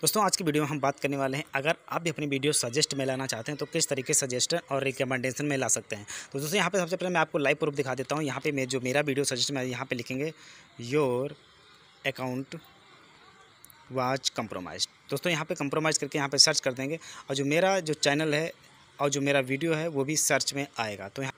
दोस्तों आज की वीडियो में हम बात करने वाले हैं अगर आप भी अपनी वीडियो सजेस्ट में लाना चाहते हैं तो किस तरीके से सजेशन और रिकमेंडेशन में ला सकते हैं तो दोस्तों यहाँ पे सबसे पहले मैं आपको लाइव प्रूफ दिखा देता हूँ यहाँ पे मैं जो मेरा वीडियो सजेस्ट में यहाँ पे लिखेंगे योर अकाउंट वाच कम्प्रोमाइज दोस्तों यहाँ पर कंप्रोमाइज़ करके यहाँ पर सर्च कर देंगे और जो मेरा जो चैनल है और जो मेरा वीडियो है वो भी सर्च में आएगा तो यहाँ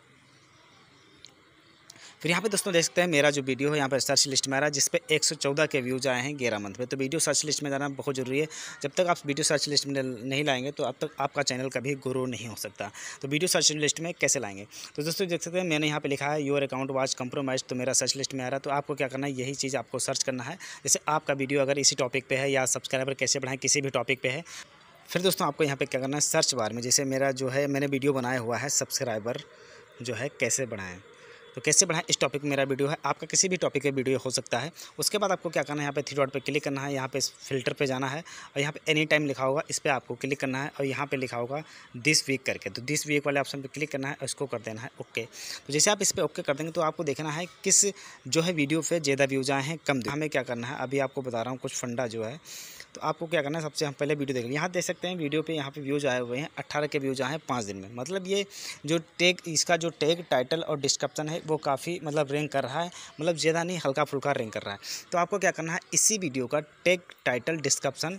फिर यहाँ पे दोस्तों देख सकते हैं मेरा जो वीडियो है यहाँ पर सर्च लिस्ट में आ रहा है जिसपे एक सौ चौदह के व्यूज़ आए हैं ग्यारह मंथ में तो वीडियो सर्च लिस्ट में जाना बहुत ज़रूरी है जब तक आप वीडियो सर्च लिस्ट में नहीं लाएंगे तो अब तक आपका चैनल कभी ग्रो नहीं हो सकता तो वीडियो सर्च लिस्ट में कैसे लाएंगे तो दोस्तों देख सकते हैं मैंने यहाँ पर लिखा है योर अकाउंट वाज कम्प्रोमाइज तो मेरा सर्च लिस्ट में आ रहा है तो आपको क्या करना है यही चीज़ आपको सर्च करना है जैसे आपका वीडियो अगर इसी टॉपिक पर है या सब्सक्राइबर कैसे बढ़ाएं किसी भी टॉपिक पर है फिर दोस्तों आपको यहाँ पे क्या करना है सर्च बार में जैसे मेरा जो है मैंने वीडियो बनाया हुआ है सब्सक्राइबर जो है कैसे बढ़ाएं तो कैसे बढ़ाएं इस टॉपिक मेरा वीडियो है आपका किसी भी टॉपिक का वीडियो हो सकता है उसके बाद आपको क्या करना है यहाँ पे थ्री डॉट पर क्लिक करना है यहाँ पे फिल्टर पे जाना है और यहाँ पे एनी टाइम लिखा होगा इस पर आपको क्लिक करना है और यहाँ पर लिखा होगा दिस वीक करके तो दिस वीक वाले ऑप्शन पर क्लिक करना है और इसको कर देना है ओके तो जैसे आप इस पर ओके कर देंगे तो आपको देखना है किस जो है वीडियो पर ज़्यादा व्यूज आए हैं कम हमें क्या करना है अभी आपको बता रहा हूँ कुछ फंडा जो है तो आपको क्या करना है सबसे हम पहले वीडियो देख लें यहाँ देख सकते हैं वीडियो पे यहाँ पे व्यूज़ आए हुए हैं अट्ठारह के व्यूज़ आए हैं पाँच दिन में मतलब ये जो टेक इसका जो टेक टाइटल और डिस्क्रिप्शन है वो काफ़ी मतलब रैंक कर रहा है मतलब ज़्यादा नहीं हल्का फुल्का रैंक कर रहा है तो आपको क्या करना है इसी वीडियो का टेक टाइटल डिस्क्रिप्शन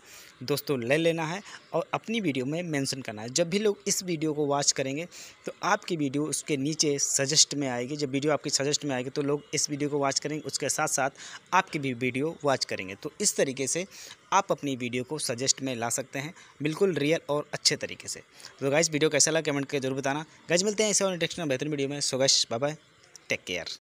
दोस्तों ले लेना है और अपनी वीडियो में मेंशन करना है जब भी लोग इस वीडियो को वॉच करेंगे तो आपकी वीडियो उसके नीचे सजेस्ट में आएगी जब वीडियो आपकी सजेस्ट में आएगी तो लोग इस वीडियो को वॉच करेंगे उसके साथ साथ आपकी भी वीडियो वॉच करेंगे तो इस तरीके से आप अपनी वीडियो को सजेस्ट में ला सकते हैं बिल्कुल रियल और अच्छे तरीके से तो गाइज वीडियो कैसा लगा कमेंट करके जरूर बताना गाइज मिलते हैं ऐसे और इंटरेक्शन बेहतरीन वीडियो में so guys bye take care